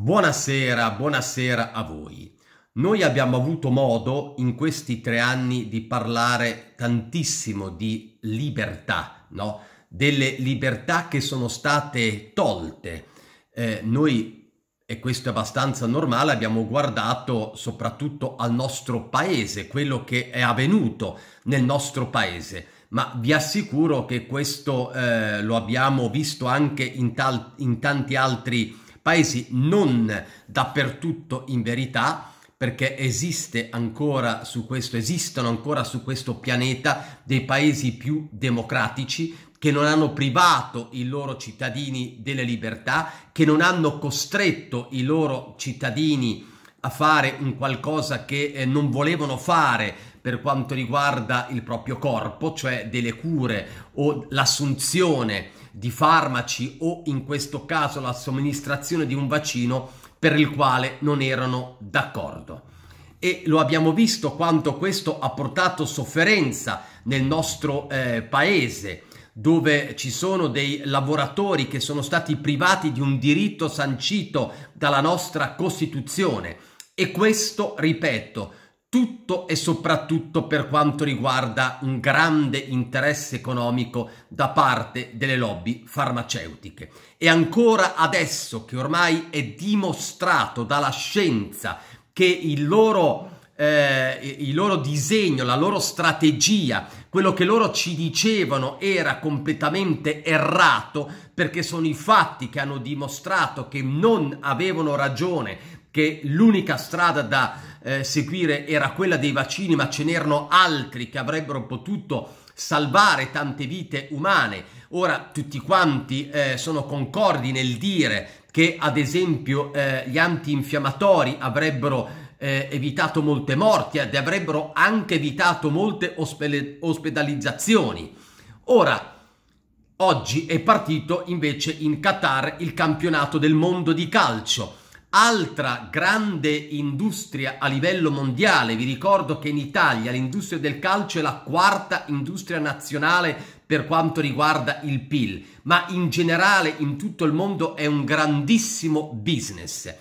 Buonasera, buonasera a voi. Noi abbiamo avuto modo in questi tre anni di parlare tantissimo di libertà, no? delle libertà che sono state tolte. Eh, noi, e questo è abbastanza normale, abbiamo guardato soprattutto al nostro paese, quello che è avvenuto nel nostro paese ma vi assicuro che questo eh, lo abbiamo visto anche in, tal- in tanti altri paesi paesi non dappertutto in verità, perché esiste ancora su questo, esistono ancora su questo pianeta dei paesi più democratici che non hanno privato i loro cittadini delle libertà, che non hanno costretto i loro cittadini a a fare un qualcosa che eh, non volevano fare per quanto riguarda il proprio corpo, cioè delle cure o l'assunzione di farmaci o in questo caso la somministrazione di un vaccino per il quale non erano d'accordo. E lo abbiamo visto quanto questo ha portato sofferenza nel nostro eh, paese dove ci sono dei lavoratori che sono stati privati di un diritto sancito dalla nostra Costituzione. E questo, ripeto, tutto e soprattutto per quanto riguarda un grande interesse economico da parte delle lobby farmaceutiche. E ancora adesso che ormai è dimostrato dalla scienza che il loro, eh, il loro disegno, la loro strategia quello che loro ci dicevano era completamente errato perché sono i fatti che hanno dimostrato che non avevano ragione, che l'unica strada da eh, seguire era quella dei vaccini, ma ce n'erano altri che avrebbero potuto salvare tante vite umane. Ora tutti quanti eh, sono concordi nel dire che ad esempio eh, gli antinfiammatori avrebbero eh, evitato molte morti ed eh, avrebbero anche evitato molte ospe- ospedalizzazioni. Ora, oggi è partito invece in Qatar il campionato del mondo di calcio. Altra grande industria a livello mondiale, vi ricordo che in Italia l'industria del calcio è la quarta industria nazionale per quanto riguarda il PIL, ma in generale in tutto il mondo è un grandissimo business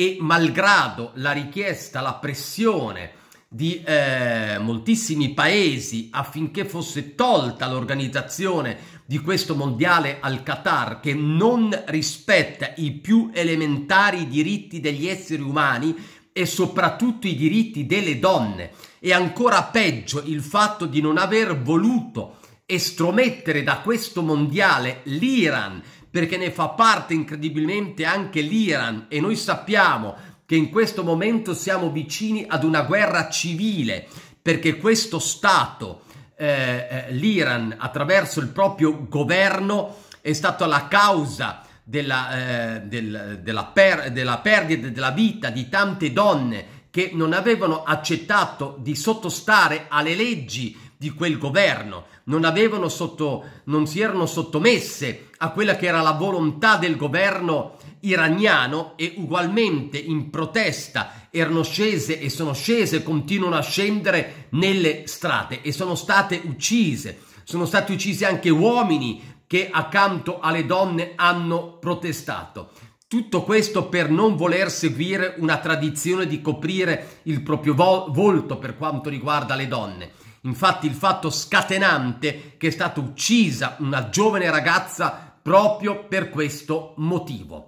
e malgrado la richiesta, la pressione di eh, moltissimi paesi affinché fosse tolta l'organizzazione di questo mondiale al Qatar che non rispetta i più elementari diritti degli esseri umani e soprattutto i diritti delle donne e ancora peggio il fatto di non aver voluto estromettere da questo mondiale l'Iran perché ne fa parte incredibilmente anche l'Iran e noi sappiamo che in questo momento siamo vicini ad una guerra civile perché questo Stato, eh, eh, l'Iran, attraverso il proprio governo, è stato la causa della, eh, del, della, per, della perdita della vita di tante donne che non avevano accettato di sottostare alle leggi di quel governo, non, avevano sotto, non si erano sottomesse a quella che era la volontà del governo iraniano e ugualmente in protesta erano scese e sono scese, continuano a scendere nelle strade e sono state uccise. Sono stati uccisi anche uomini che accanto alle donne hanno protestato. Tutto questo per non voler seguire una tradizione di coprire il proprio volto per quanto riguarda le donne. Infatti il fatto scatenante che è stata uccisa una giovane ragazza proprio per questo motivo.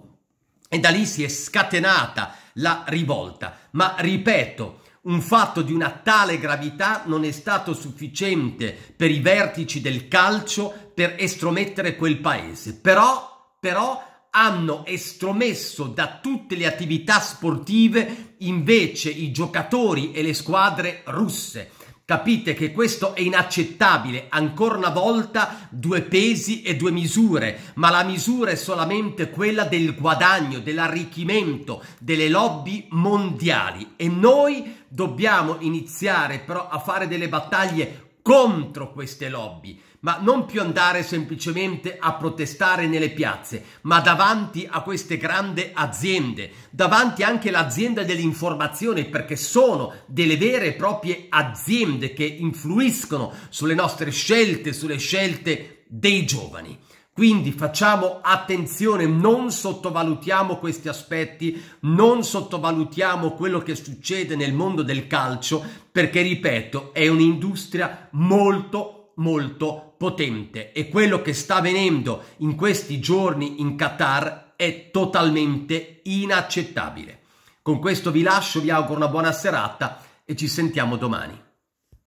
E da lì si è scatenata la rivolta. Ma ripeto, un fatto di una tale gravità non è stato sufficiente per i vertici del calcio per estromettere quel paese. Però, però hanno estromesso da tutte le attività sportive invece i giocatori e le squadre russe Capite che questo è inaccettabile, ancora una volta due pesi e due misure, ma la misura è solamente quella del guadagno, dell'arricchimento delle lobby mondiali e noi dobbiamo iniziare però a fare delle battaglie contro queste lobby, ma non più andare semplicemente a protestare nelle piazze, ma davanti a queste grandi aziende, davanti anche all'azienda dell'informazione, perché sono delle vere e proprie aziende che influiscono sulle nostre scelte, sulle scelte dei giovani. Quindi facciamo attenzione, non sottovalutiamo questi aspetti, non sottovalutiamo quello che succede nel mondo del calcio, perché ripeto, è un'industria molto molto potente e quello che sta avvenendo in questi giorni in Qatar è totalmente inaccettabile. Con questo vi lascio, vi auguro una buona serata e ci sentiamo domani.